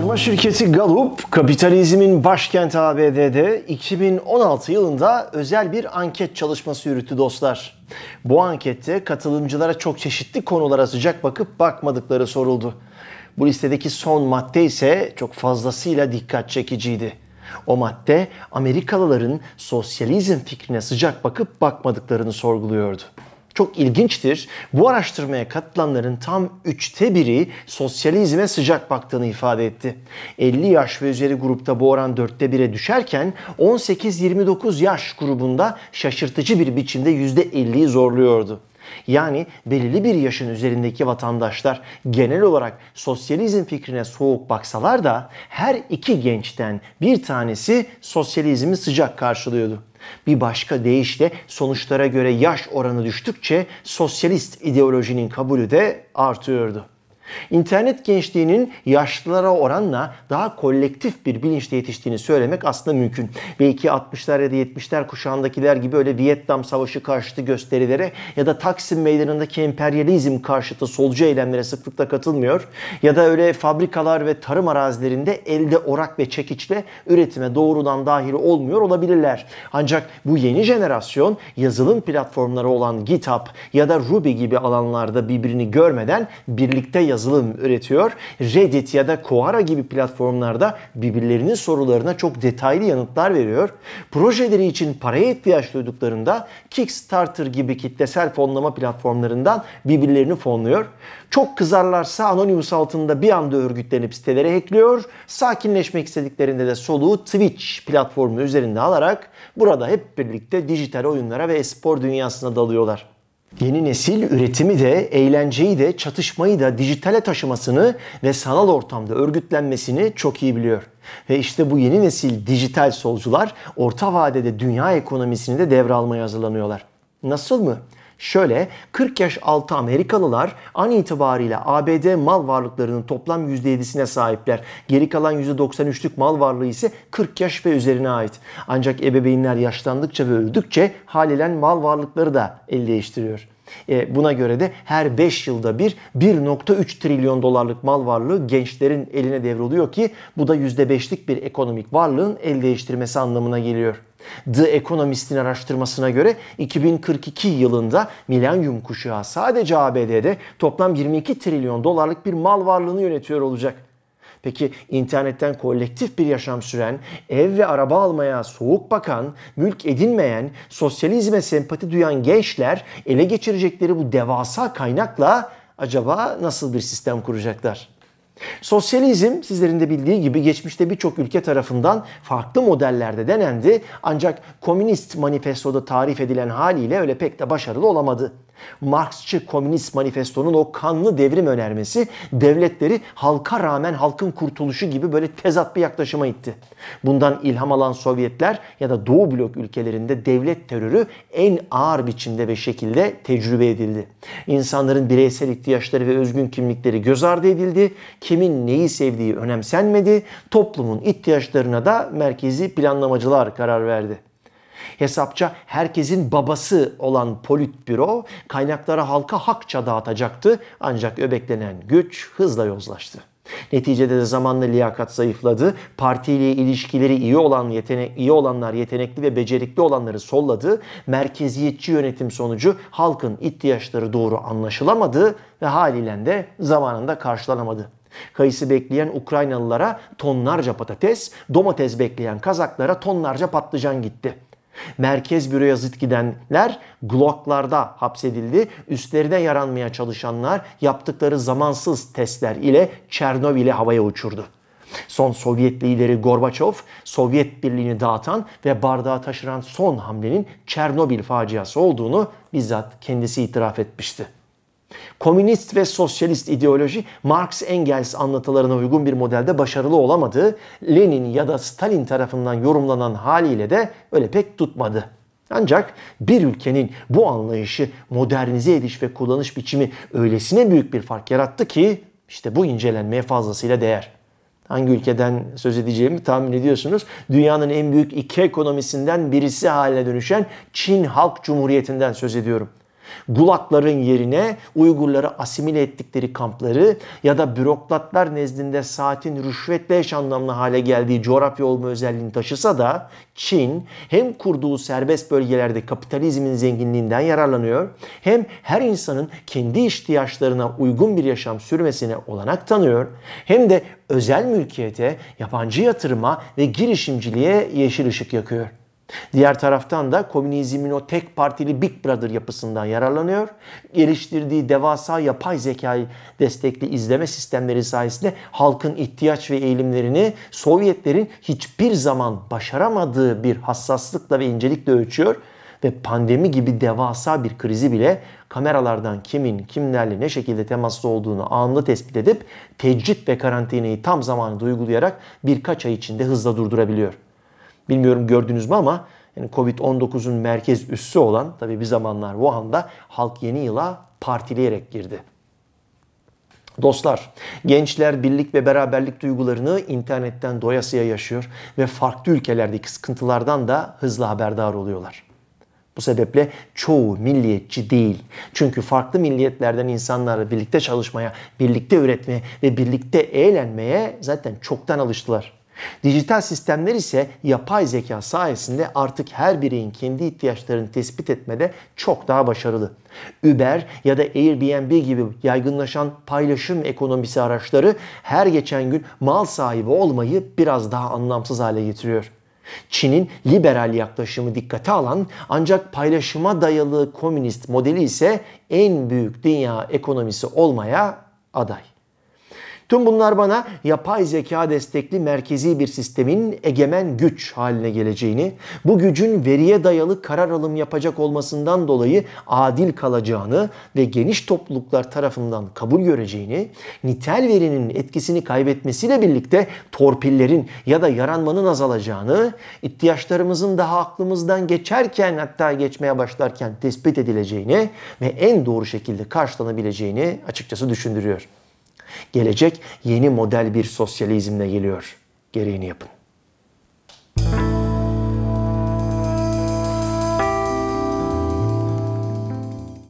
araştırma şirketi Gallup, kapitalizmin başkenti ABD'de 2016 yılında özel bir anket çalışması yürüttü dostlar. Bu ankette katılımcılara çok çeşitli konulara sıcak bakıp bakmadıkları soruldu. Bu listedeki son madde ise çok fazlasıyla dikkat çekiciydi. O madde Amerikalıların sosyalizm fikrine sıcak bakıp bakmadıklarını sorguluyordu çok ilginçtir. Bu araştırmaya katılanların tam üçte biri sosyalizme sıcak baktığını ifade etti. 50 yaş ve üzeri grupta bu oran dörtte bire düşerken 18-29 yaş grubunda şaşırtıcı bir biçimde %50'yi zorluyordu. Yani belirli bir yaşın üzerindeki vatandaşlar genel olarak sosyalizm fikrine soğuk baksalar da her iki gençten bir tanesi sosyalizmi sıcak karşılıyordu. Bir başka deyişle sonuçlara göre yaş oranı düştükçe sosyalist ideolojinin kabulü de artıyordu. İnternet gençliğinin yaşlılara oranla daha kolektif bir bilinçle yetiştiğini söylemek aslında mümkün. Belki 60'lar ya da 70'ler kuşağındakiler gibi öyle Vietnam Savaşı karşıtı gösterilere ya da Taksim Meydanı'ndaki emperyalizm karşıtı solcu eylemlere sıklıkla katılmıyor ya da öyle fabrikalar ve tarım arazilerinde elde orak ve çekiçle üretime doğrudan dahil olmuyor olabilirler. Ancak bu yeni jenerasyon yazılım platformları olan GitHub ya da Ruby gibi alanlarda birbirini görmeden birlikte yazılım yazılım üretiyor. Reddit ya da Quora gibi platformlarda birbirlerinin sorularına çok detaylı yanıtlar veriyor. Projeleri için paraya ihtiyaç duyduklarında Kickstarter gibi kitlesel fonlama platformlarından birbirlerini fonluyor. Çok kızarlarsa Anonymous altında bir anda örgütlenip sitelere hackliyor. Sakinleşmek istediklerinde de soluğu Twitch platformu üzerinde alarak burada hep birlikte dijital oyunlara ve espor dünyasına dalıyorlar. Yeni nesil üretimi de, eğlenceyi de, çatışmayı da dijitale taşımasını ve sanal ortamda örgütlenmesini çok iyi biliyor. Ve işte bu yeni nesil dijital solcular orta vadede dünya ekonomisini de devralmaya hazırlanıyorlar. Nasıl mı? Şöyle 40 yaş altı Amerikalılar an itibariyle ABD mal varlıklarının toplam %7'sine sahipler. Geri kalan %93'lük mal varlığı ise 40 yaş ve üzerine ait. Ancak ebeveynler yaşlandıkça ve öldükçe halilen mal varlıkları da el değiştiriyor. E, buna göre de her 5 yılda bir 1.3 trilyon dolarlık mal varlığı gençlerin eline devroluyor ki bu da %5'lik bir ekonomik varlığın el değiştirmesi anlamına geliyor. The Economist'in araştırmasına göre 2042 yılında milenyum kuşağı sadece ABD'de toplam 22 trilyon dolarlık bir mal varlığını yönetiyor olacak. Peki internetten kolektif bir yaşam süren, ev ve araba almaya soğuk bakan, mülk edinmeyen, sosyalizme sempati duyan gençler ele geçirecekleri bu devasa kaynakla acaba nasıl bir sistem kuracaklar? Sosyalizm sizlerin de bildiği gibi geçmişte birçok ülke tarafından farklı modellerde denendi ancak komünist manifestoda tarif edilen haliyle öyle pek de başarılı olamadı. Marksçı Komünist Manifesto'nun o kanlı devrim önermesi devletleri halka rağmen halkın kurtuluşu gibi böyle tezat bir yaklaşıma itti. Bundan ilham alan Sovyetler ya da Doğu blok ülkelerinde devlet terörü en ağır biçimde ve şekilde tecrübe edildi. İnsanların bireysel ihtiyaçları ve özgün kimlikleri göz ardı edildi. Kimin neyi sevdiği önemsenmedi. Toplumun ihtiyaçlarına da merkezi planlamacılar karar verdi. Hesapça herkesin babası olan politbüro kaynaklara halka hakça dağıtacaktı ancak öbeklenen güç hızla yozlaştı. Neticede de zamanla liyakat zayıfladı. Partiyle ilişkileri iyi olan yetenek iyi olanlar yetenekli ve becerikli olanları solladı. Merkeziyetçi yönetim sonucu halkın ihtiyaçları doğru anlaşılamadı ve haliyle de zamanında karşılanamadı. Kayısı bekleyen Ukraynalılara tonlarca patates, domates bekleyen Kazaklara tonlarca patlıcan gitti.'' Merkez büro yazıt gidenler Glock'larda hapsedildi. Üstlerine yaranmaya çalışanlar yaptıkları zamansız testler ile Çernobil'i havaya uçurdu. Son Sovyet lideri Gorbaçov, Sovyet Birliği'ni dağıtan ve bardağa taşıran son hamlenin Çernobil faciası olduğunu bizzat kendisi itiraf etmişti. Komünist ve sosyalist ideoloji Marx Engels anlatılarına uygun bir modelde başarılı olamadı. Lenin ya da Stalin tarafından yorumlanan haliyle de öyle pek tutmadı. Ancak bir ülkenin bu anlayışı modernize ediş ve kullanış biçimi öylesine büyük bir fark yarattı ki işte bu incelenmeye fazlasıyla değer. Hangi ülkeden söz edeceğimi tahmin ediyorsunuz. Dünyanın en büyük iki ekonomisinden birisi haline dönüşen Çin Halk Cumhuriyeti'nden söz ediyorum. Gulakların yerine Uygurları asimile ettikleri kampları ya da bürokratlar nezdinde saatin rüşvetle eş anlamlı hale geldiği coğrafya olma özelliğini taşısa da Çin hem kurduğu serbest bölgelerde kapitalizmin zenginliğinden yararlanıyor hem her insanın kendi ihtiyaçlarına uygun bir yaşam sürmesine olanak tanıyor hem de özel mülkiyete, yabancı yatırıma ve girişimciliğe yeşil ışık yakıyor. Diğer taraftan da komünizmin o tek partili Big Brother yapısından yararlanıyor. Geliştirdiği devasa yapay zekayı destekli izleme sistemleri sayesinde halkın ihtiyaç ve eğilimlerini Sovyetlerin hiçbir zaman başaramadığı bir hassaslıkla ve incelikle ölçüyor ve pandemi gibi devasa bir krizi bile kameralardan kimin kimlerle ne şekilde temaslı olduğunu anında tespit edip tecrit ve karantinayı tam zamanı uygulayarak birkaç ay içinde hızla durdurabiliyor. Bilmiyorum gördünüz mü ama yani Covid-19'un merkez üssü olan tabi bir zamanlar Wuhan'da halk yeni yıla partileyerek girdi. Dostlar, gençler birlik ve beraberlik duygularını internetten doyasıya yaşıyor ve farklı ülkelerdeki sıkıntılardan da hızlı haberdar oluyorlar. Bu sebeple çoğu milliyetçi değil. Çünkü farklı milliyetlerden insanları birlikte çalışmaya, birlikte üretmeye ve birlikte eğlenmeye zaten çoktan alıştılar. Dijital sistemler ise yapay zeka sayesinde artık her bireyin kendi ihtiyaçlarını tespit etmede çok daha başarılı. Uber ya da Airbnb gibi yaygınlaşan paylaşım ekonomisi araçları her geçen gün mal sahibi olmayı biraz daha anlamsız hale getiriyor. Çin'in liberal yaklaşımı dikkate alan ancak paylaşıma dayalı komünist modeli ise en büyük dünya ekonomisi olmaya aday. Tüm bunlar bana yapay zeka destekli merkezi bir sistemin egemen güç haline geleceğini, bu gücün veriye dayalı karar alım yapacak olmasından dolayı adil kalacağını ve geniş topluluklar tarafından kabul göreceğini, nitel verinin etkisini kaybetmesiyle birlikte torpillerin ya da yaranmanın azalacağını, ihtiyaçlarımızın daha aklımızdan geçerken hatta geçmeye başlarken tespit edileceğini ve en doğru şekilde karşılanabileceğini açıkçası düşündürüyor. Gelecek yeni model bir sosyalizmle geliyor. Gereğini yapın.